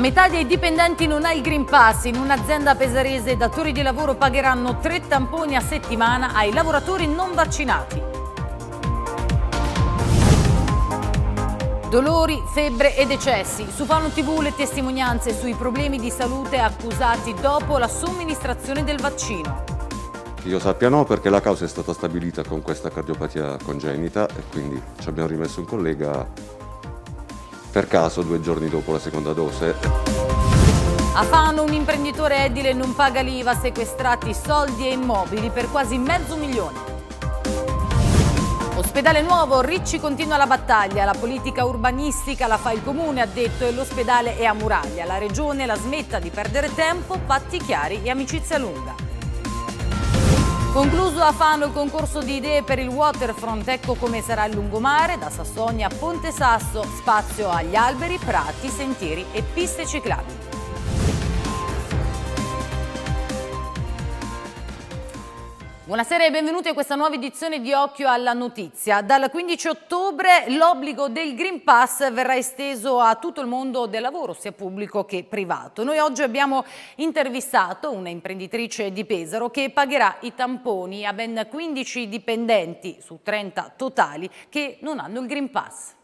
La metà dei dipendenti non ha il Green Pass. In un'azienda pesarese i datori di lavoro pagheranno tre tamponi a settimana ai lavoratori non vaccinati. Dolori, febbre e decessi. Su Fano TV le testimonianze sui problemi di salute accusati dopo la somministrazione del vaccino. Io sappia no perché la causa è stata stabilita con questa cardiopatia congenita e quindi ci abbiamo rimesso un collega per caso due giorni dopo la seconda dose. A Fano un imprenditore edile non paga l'IVA, sequestrati soldi e immobili per quasi mezzo milione. Ospedale nuovo, Ricci continua la battaglia, la politica urbanistica la fa il comune, ha detto, e l'ospedale è a muraglia. La regione la smetta di perdere tempo, patti chiari e amicizia lunga. Concluso a Fano il concorso di idee per il waterfront, ecco come sarà il lungomare, da Sassonia a Ponte Sasso, spazio agli alberi, prati, sentieri e piste ciclabili. Buonasera e benvenuti a questa nuova edizione di Occhio alla Notizia. Dal 15 ottobre l'obbligo del Green Pass verrà esteso a tutto il mondo del lavoro, sia pubblico che privato. Noi oggi abbiamo intervistato una imprenditrice di Pesaro che pagherà i tamponi a ben 15 dipendenti su 30 totali che non hanno il Green Pass.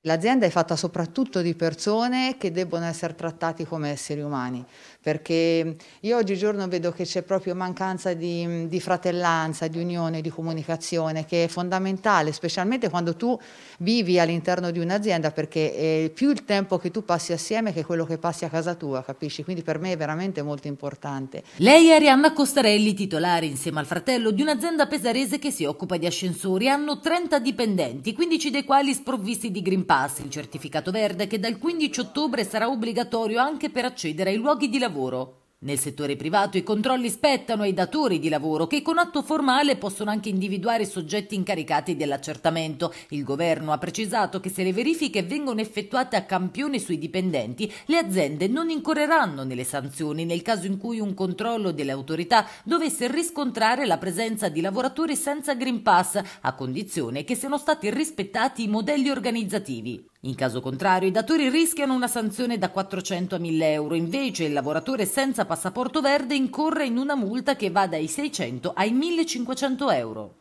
L'azienda è fatta soprattutto di persone che debbono essere trattati come esseri umani, perché io oggigiorno vedo che c'è proprio mancanza di, di, fratellanza, di unione, di comunicazione, che è fondamentale, specialmente quando tu vivi all'interno di un'azienda, perché è più il tempo che tu passi assieme che quello che passi a casa tua, capisci? Quindi per me è veramente molto importante. Lei è Arianna Costarelli, titolare insieme al fratello di un'azienda pesarese che si occupa di ascensori. Hanno 30 dipendenti, 15 dei quali sprovvisti di Green Pass, il certificato verde che dal 15 ottobre sarà obbligatorio anche per accedere ai luoghi di lavoro lavoro. Nel settore privato i controlli spettano ai datori di lavoro che con atto formale possono anche individuare i soggetti incaricati dell'accertamento. Il governo ha precisato che se le verifiche vengono effettuate a campione sui dipendenti, le aziende non incorreranno nelle sanzioni nel caso in cui un controllo delle autorità dovesse riscontrare la presenza di lavoratori senza Green Pass, a condizione che siano stati rispettati i modelli organizzativi. In caso contrario, i datori rischiano una sanzione da 400 a 1000 euro, invece il lavoratore senza passaporto verde incorre in una multa che va dai 600 ai 1500 euro.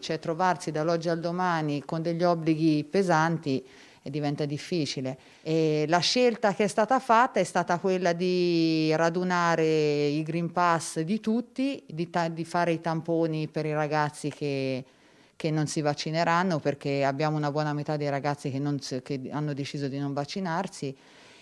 Cioè trovarsi dall'oggi al domani con degli obblighi pesanti eh, diventa difficile. E la scelta che è stata fatta è stata quella di radunare i Green Pass di tutti, di, di fare i tamponi per i ragazzi che che non si vaccineranno perché abbiamo una buona metà dei ragazzi che, non, che hanno deciso di non vaccinarsi.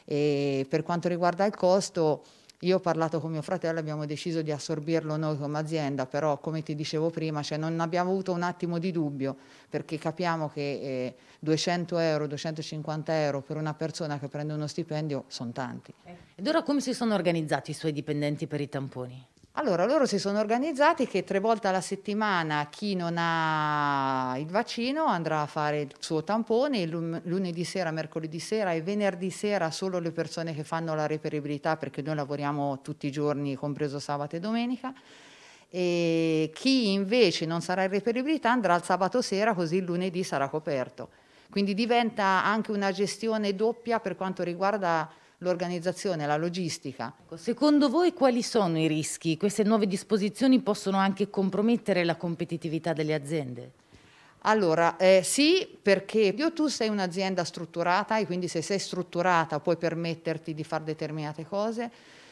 E per quanto riguarda il costo, io ho parlato con mio fratello, abbiamo deciso di assorbirlo noi come azienda, però come ti dicevo prima, cioè non abbiamo avuto un attimo di dubbio, perché capiamo che eh, 200 euro, 250 euro per una persona che prende uno stipendio sono tanti. Ecco. Ed ora come si sono organizzati i suoi dipendenti per i tamponi? Allora, loro si sono organizzati che tre volte alla settimana chi non ha il vaccino andrà a fare il suo tampone lunedì sera, mercoledì sera e venerdì sera solo le persone che fanno la reperibilità perché noi lavoriamo tutti i giorni, compreso sabato e domenica. E chi invece non sarà in reperibilità andrà il sabato sera così il lunedì sarà coperto. Quindi diventa anche una gestione doppia per quanto riguarda l'organizzazione, la logistica. Ecco, secondo voi quali sono i rischi? Queste nuove disposizioni possono anche compromettere la competitività delle aziende? Allora, eh, sì, perché io tu sei un'azienda strutturata e quindi se sei strutturata puoi permetterti di fare determinate cose,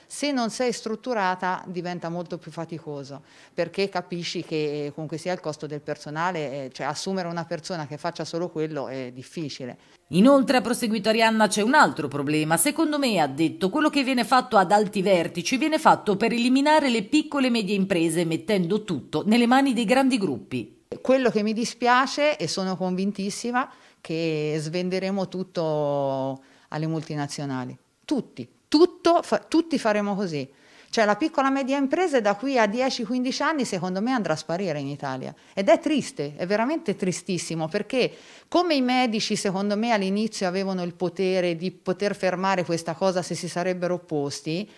se non sei strutturata diventa molto più faticoso perché capisci che eh, comunque sia il costo del personale, eh, cioè assumere una persona che faccia solo quello è difficile. Inoltre, ha proseguito Arianna, c'è un altro problema. Secondo me, ha detto, quello che viene fatto ad alti vertici viene fatto per eliminare le piccole e medie imprese, mettendo tutto nelle mani dei grandi gruppi. Quello che mi dispiace, e sono convintissima, che svenderemo tutto alle multinazionali. Tutti, tutto, fa, tutti faremo così. Cioè la piccola e media impresa da qui a 10-15 anni secondo me andrà a sparire in Italia ed è triste, è veramente tristissimo perché come i medici secondo me all'inizio avevano il potere di poter fermare questa cosa se si sarebbero opposti,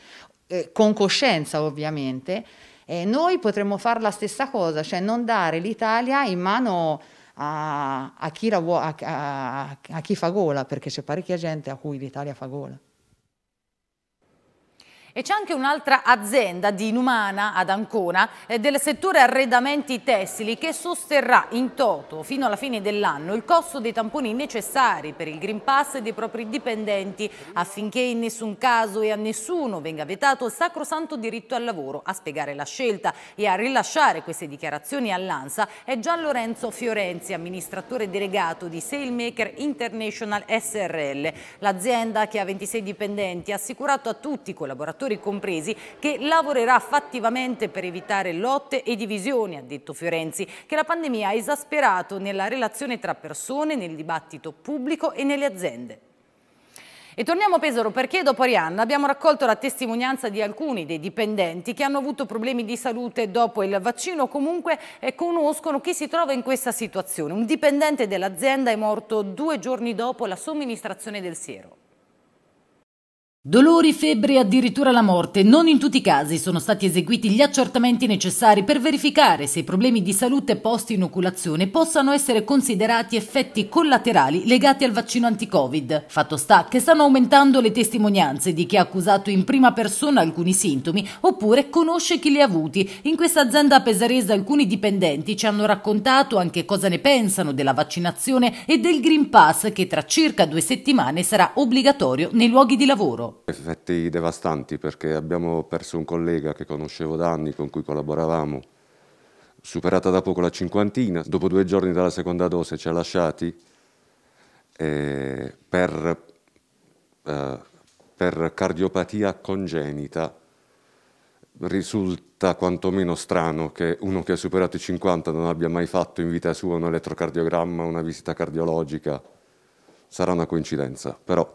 eh, con coscienza ovviamente, eh, noi potremmo fare la stessa cosa, cioè non dare l'Italia in mano a, a, chi, a, a chi fa gola perché c'è parecchia gente a cui l'Italia fa gola. E c'è anche un'altra azienda di Numana ad Ancona eh, del settore arredamenti tessili che sosterrà in toto fino alla fine dell'anno il costo dei tamponi necessari per il Green Pass dei propri dipendenti affinché in nessun caso e a nessuno venga vietato il sacrosanto diritto al lavoro. A spiegare la scelta e a rilasciare queste dichiarazioni all'ANSA è Gian Lorenzo Fiorenzi, amministratore delegato di Sailmaker International SRL, l'azienda che ha 26 dipendenti ha assicurato a tutti i collaboratori lavoratori compresi, che lavorerà fattivamente per evitare lotte e divisioni, ha detto Fiorenzi, che la pandemia ha esasperato nella relazione tra persone, nel dibattito pubblico e nelle aziende. E torniamo a Pesaro perché dopo Arianna abbiamo raccolto la testimonianza di alcuni dei dipendenti che hanno avuto problemi di salute dopo il vaccino o comunque eh, conoscono chi si trova in questa situazione. Un dipendente dell'azienda è morto due giorni dopo la somministrazione del siero. Dolori, febbre e addirittura la morte. Non in tutti i casi sono stati eseguiti gli accertamenti necessari per verificare se i problemi di salute post inoculazione possano essere considerati effetti collaterali legati al vaccino anti-Covid. Fatto sta che stanno aumentando le testimonianze di chi ha accusato in prima persona alcuni sintomi oppure conosce chi li ha avuti. In questa azienda pesarese alcuni dipendenti ci hanno raccontato anche cosa ne pensano della vaccinazione e del Green Pass che tra circa due settimane sarà obbligatorio nei luoghi di lavoro. Effetti devastanti perché abbiamo perso un collega che conoscevo da anni, con cui collaboravamo, superata da poco la cinquantina, dopo due giorni dalla seconda dose ci ha lasciati eh, per, eh, per cardiopatia congenita risulta quantomeno strano che uno che ha superato i 50 non abbia mai fatto in vita sua un elettrocardiogramma, una visita cardiologica. Sarà una coincidenza, però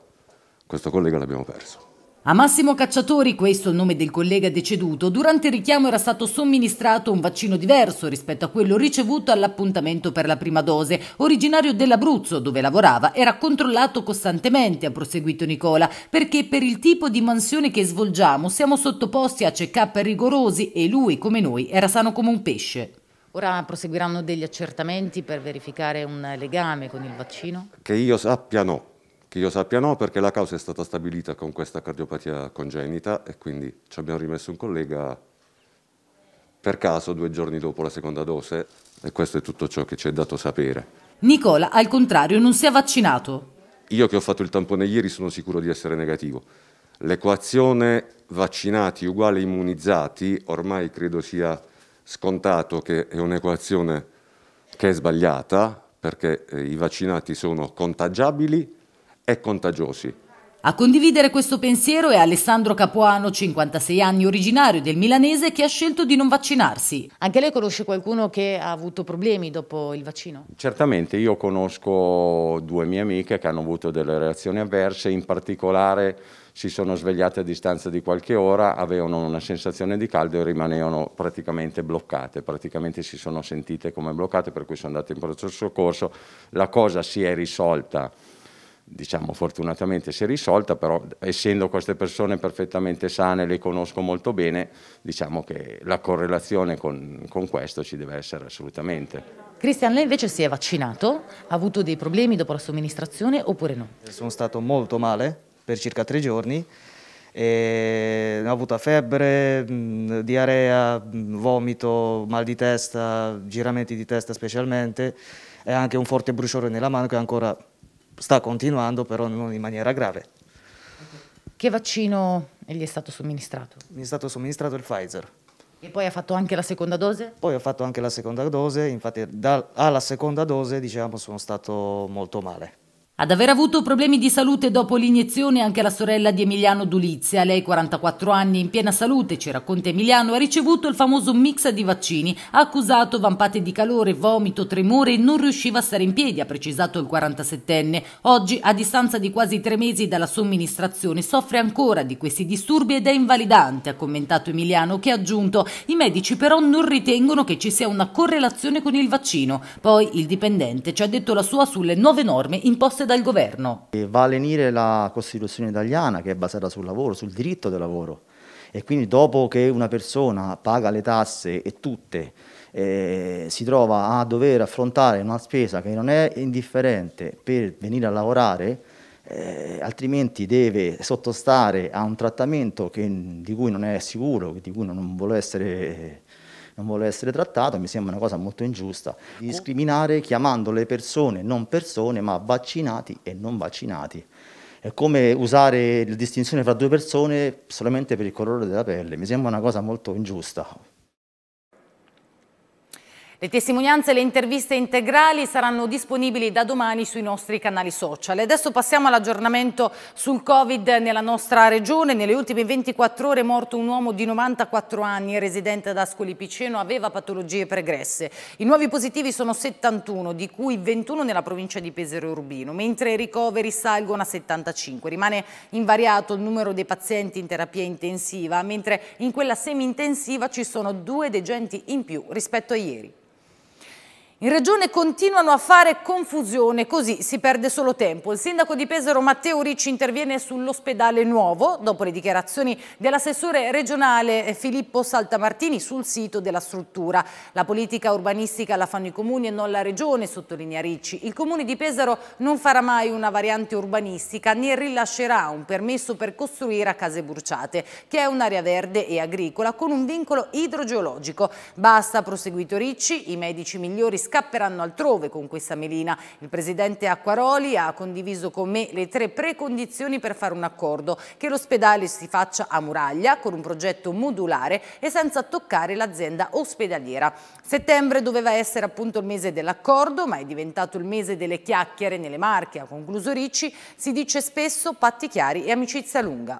questo collega l'abbiamo perso. A Massimo Cacciatori, questo è il nome del collega deceduto, durante il richiamo era stato somministrato un vaccino diverso rispetto a quello ricevuto all'appuntamento per la prima dose. Originario dell'Abruzzo, dove lavorava, era controllato costantemente, ha proseguito Nicola, perché per il tipo di mansione che svolgiamo siamo sottoposti a check-up rigorosi e lui, come noi, era sano come un pesce. Ora proseguiranno degli accertamenti per verificare un legame con il vaccino? Che io sappia no che io sappia no, perché la causa è stata stabilita con questa cardiopatia congenita e quindi ci abbiamo rimesso un collega per caso due giorni dopo la seconda dose e questo è tutto ciò che ci è dato sapere. Nicola, al contrario, non si è vaccinato. Io che ho fatto il tampone ieri sono sicuro di essere negativo. L'equazione vaccinati uguale immunizzati ormai credo sia scontato che è un'equazione che è sbagliata perché eh, i vaccinati sono contagiabili e contagiosi. A condividere questo pensiero è Alessandro Capuano, 56 anni, originario del Milanese, che ha scelto di non vaccinarsi. Anche lei conosce qualcuno che ha avuto problemi dopo il vaccino? Certamente, io conosco due mie amiche che hanno avuto delle reazioni avverse, in particolare si sono svegliate a distanza di qualche ora, avevano una sensazione di caldo e rimanevano praticamente bloccate, praticamente si sono sentite come bloccate, per cui sono andate in pronto soccorso. La cosa si è risolta diciamo fortunatamente si è risolta, però essendo queste persone perfettamente sane, le conosco molto bene, diciamo che la correlazione con, con questo ci deve essere assolutamente. Cristian, lei invece si è vaccinato, ha avuto dei problemi dopo la somministrazione oppure no? Sono stato molto male per circa tre giorni, ho avuto febbre, diarrea, vomito, mal di testa, giramenti di testa specialmente e anche un forte bruciore nella mano che ancora sta continuando però non in maniera grave. Che vaccino gli è stato somministrato? Mi è stato somministrato il Pfizer. E poi ha fatto anche la seconda dose? Poi ho fatto anche la seconda dose, infatti da, alla seconda dose diciamo sono stato molto male. Ad aver avuto problemi di salute dopo l'iniezione anche la sorella di Emiliano Dulizia, lei 44 anni in piena salute, ci racconta Emiliano, ha ricevuto il famoso mix di vaccini, ha accusato vampate di calore, vomito, tremore e non riusciva a stare in piedi, ha precisato il 47enne. Oggi, a distanza di quasi tre mesi dalla somministrazione, soffre ancora di questi disturbi ed è invalidante, ha commentato Emiliano, che ha aggiunto i medici però non ritengono che ci sia una correlazione con il vaccino. Poi il dipendente ci ha detto la sua sulle nuove norme imposte da dal governo. Va a lenire la Costituzione italiana che è basata sul lavoro, sul diritto del lavoro e quindi dopo che una persona paga le tasse e tutte eh, si trova a dover affrontare una spesa che non è indifferente per venire a lavorare, eh, altrimenti deve sottostare a un trattamento che, di cui non è sicuro, di cui non vuole essere non vuole essere trattato, mi sembra una cosa molto ingiusta. Discriminare chiamando le persone non persone, ma vaccinati e non vaccinati. È come usare la distinzione fra due persone solamente per il colore della pelle, mi sembra una cosa molto ingiusta. Le testimonianze e le interviste integrali saranno disponibili da domani sui nostri canali social. adesso passiamo all'aggiornamento sul Covid nella nostra regione. Nelle ultime 24 ore è morto un uomo di 94 anni, residente ad Ascoli Piceno, aveva patologie pregresse. I nuovi positivi sono 71, di cui 21 nella provincia di Pesaro Urbino, mentre i ricoveri salgono a 75. Rimane invariato il numero dei pazienti in terapia intensiva, mentre in quella semi-intensiva ci sono due degenti in più rispetto a ieri. In regione continuano a fare confusione, così si perde solo tempo. Il sindaco di Pesaro Matteo Ricci interviene sull'ospedale nuovo, dopo le dichiarazioni dell'assessore regionale eh, Filippo Saltamartini sul sito della struttura. La politica urbanistica la fanno i comuni e non la regione, sottolinea Ricci. Il comune di Pesaro non farà mai una variante urbanistica né rilascerà un permesso per costruire a Case bruciate, che è un'area verde e agricola con un vincolo idrogeologico. Basta, proseguito Ricci, i medici migliori scrivono scapperanno altrove con questa melina. Il presidente Acquaroli ha condiviso con me le tre precondizioni per fare un accordo, che l'ospedale si faccia a muraglia con un progetto modulare e senza toccare l'azienda ospedaliera. Settembre doveva essere appunto il mese dell'accordo, ma è diventato il mese delle chiacchiere nelle Marche, ha concluso Ricci, si dice spesso patti chiari e amicizia lunga.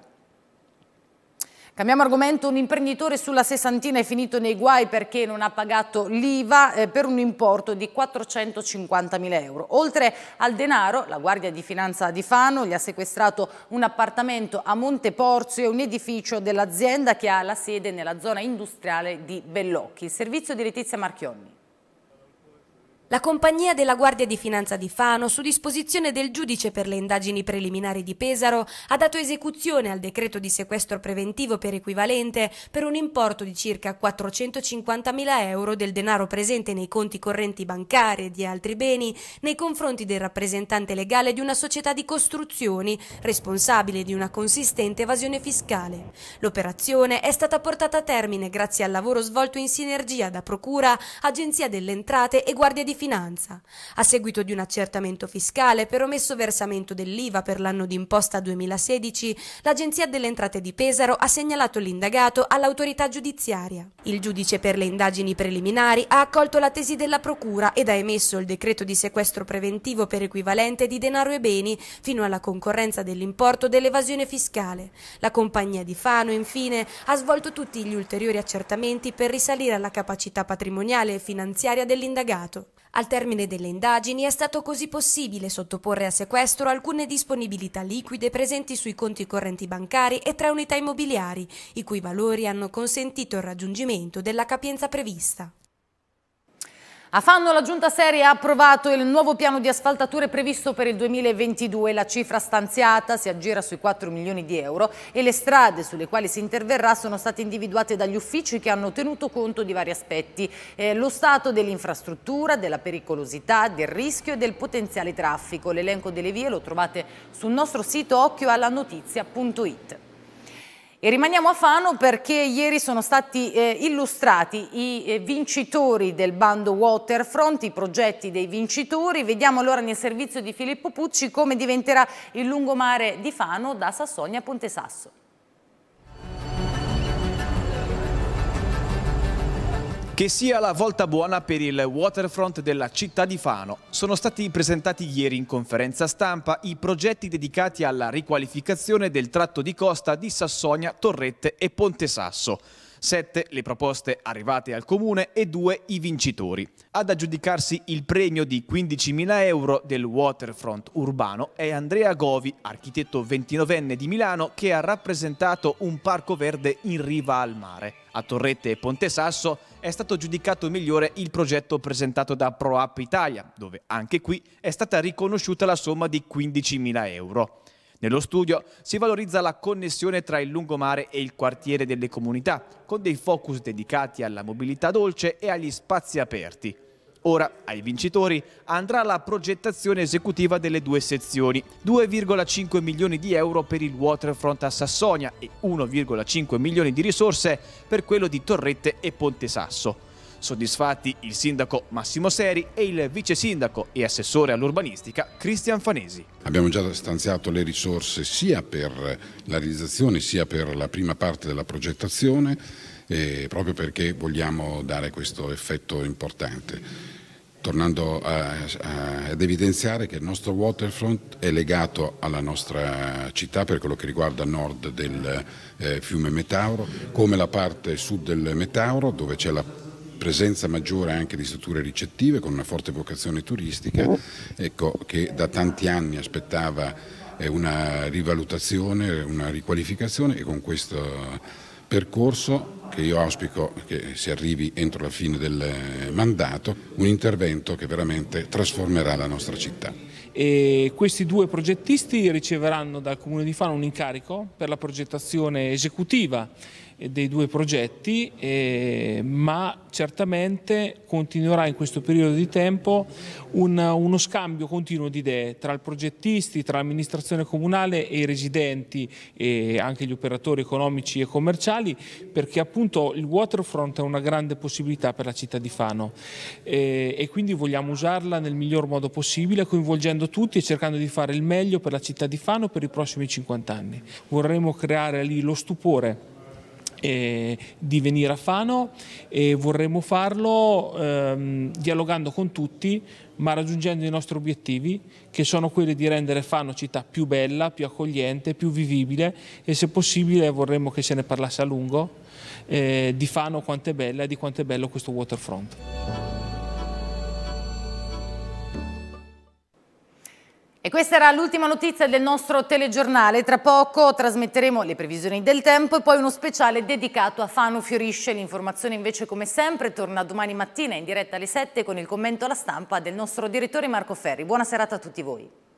Cambiamo argomento, un imprenditore sulla Sessantina è finito nei guai perché non ha pagato l'IVA eh, per un importo di 450.000 euro. Oltre al denaro, la Guardia di Finanza di Fano gli ha sequestrato un appartamento a Monte Porzio e un edificio dell'azienda che ha la sede nella zona industriale di Bellocchi. Il servizio di Letizia Marchionni. La compagnia della Guardia di Finanza di Fano, su disposizione del giudice per le indagini preliminari di Pesaro, ha dato esecuzione al decreto di sequestro preventivo per equivalente per un importo di circa 450.000 euro del denaro presente nei conti correnti bancari e di altri beni nei confronti del rappresentante legale di una società di costruzioni responsabile di una consistente evasione fiscale. L'operazione è stata portata a termine grazie al lavoro svolto in sinergia da Procura, Agenzia delle Entrate e Guardia di Finanza Finanza, a seguito di un accertamento fiscale per omesso versamento dell'IVA per l'anno d'imposta 2016, l'Agenzia delle Entrate di Pesaro ha segnalato l'indagato all'autorità giudiziaria. Il giudice per le indagini preliminari ha accolto la tesi della Procura ed ha emesso il decreto di sequestro preventivo per equivalente di denaro e beni fino alla concorrenza dell'importo dell'evasione fiscale. La compagnia di Fano, infine, ha svolto tutti gli ulteriori accertamenti per risalire alla capacità patrimoniale e finanziaria dell'indagato. Al termine delle indagini è stato così possibile sottoporre a sequestro alcune disponibilità liquide presenti sui conti correnti bancari e tre unità immobiliari, i cui valori hanno consentito il raggiungimento della capienza prevista. A Fanno la Giunta Serie ha approvato il nuovo piano di asfaltature previsto per il 2022. La cifra stanziata si aggira sui 4 milioni di euro e le strade sulle quali si interverrà sono state individuate dagli uffici che hanno tenuto conto di vari aspetti. Eh, lo stato dell'infrastruttura, della pericolosità, del rischio e del potenziale traffico. L'elenco delle vie lo trovate sul nostro sito occhioallanotizia.it. E rimaniamo a Fano perché ieri sono stati eh, illustrati i eh, vincitori del bando Waterfront, i progetti dei vincitori. Vediamo allora nel servizio di Filippo Pucci come diventerà il lungomare di Fano da Sassonia a Ponte Sasso. Che sia la volta buona per il waterfront della città di Fano. Sono stati presentati ieri in conferenza stampa i progetti dedicati alla riqualificazione del tratto di costa di Sassonia, Torrette e Ponte Sasso. 7 le proposte arrivate al comune e 2 i vincitori. Ad aggiudicarsi il premio di 15.000 euro del Waterfront urbano è Andrea Govi, architetto 29enne di Milano che ha rappresentato un parco verde in riva al mare. A Torrette e Ponte Sasso è stato giudicato migliore il progetto presentato da ProApp Italia, dove anche qui è stata riconosciuta la somma di 15.000 euro. Nello studio si valorizza la connessione tra il lungomare e il quartiere delle comunità, con dei focus dedicati alla mobilità dolce e agli spazi aperti. Ora ai vincitori andrà la progettazione esecutiva delle due sezioni, 2,5 milioni di euro per il Waterfront a Sassonia e 1,5 milioni di risorse per quello di Torrette e Ponte Sasso soddisfatti il sindaco Massimo Seri e il vice sindaco e assessore all'urbanistica Cristian Fanesi. Abbiamo già stanziato le risorse sia per la realizzazione sia per la prima parte della progettazione eh, proprio perché vogliamo dare questo effetto importante tornando a, a, ad evidenziare che il nostro waterfront è legato alla nostra città per quello che riguarda nord del eh, fiume Metauro, come la parte sud del Metauro dove c'è la presenza maggiore anche di strutture ricettive con una forte vocazione turistica ecco, che da tanti anni aspettava eh, una rivalutazione, una riqualificazione e con questo percorso che io auspico che si arrivi entro la fine del eh, mandato, un intervento che veramente trasformerà la nostra città. E questi due progettisti riceveranno dal Comune di Fano un incarico per la progettazione esecutiva eh, dei due progetti, eh, ma certamente continuerà in questo periodo di tempo un, uno scambio continuo di idee tra i progettisti, tra l'amministrazione comunale e i residenti e anche gli operatori economici e commerciali, perché appunto il waterfront è una grande possibilità per la città di Fano eh, e quindi vogliamo usarla nel miglior modo possibile, coinvolgendo tutti e cercando di fare il meglio per la città di Fano per i prossimi 50 anni. Vorremmo creare lì lo stupore eh, di venire a Fano e vorremmo farlo ehm, dialogando con tutti ma raggiungendo i nostri obiettivi che sono quelli di rendere Fano città più bella, più accogliente, più vivibile e se possibile vorremmo che se ne parlasse a lungo eh, di Fano quanto è bella e di quanto è bello questo waterfront. E questa era l'ultima notizia del nostro telegiornale. Tra poco trasmetteremo le previsioni del tempo e poi uno speciale dedicato a Fano Fiorisce. L'informazione invece come sempre torna domani mattina in diretta alle 7 con il commento alla stampa del nostro direttore Marco Ferri. Buona serata a tutti voi.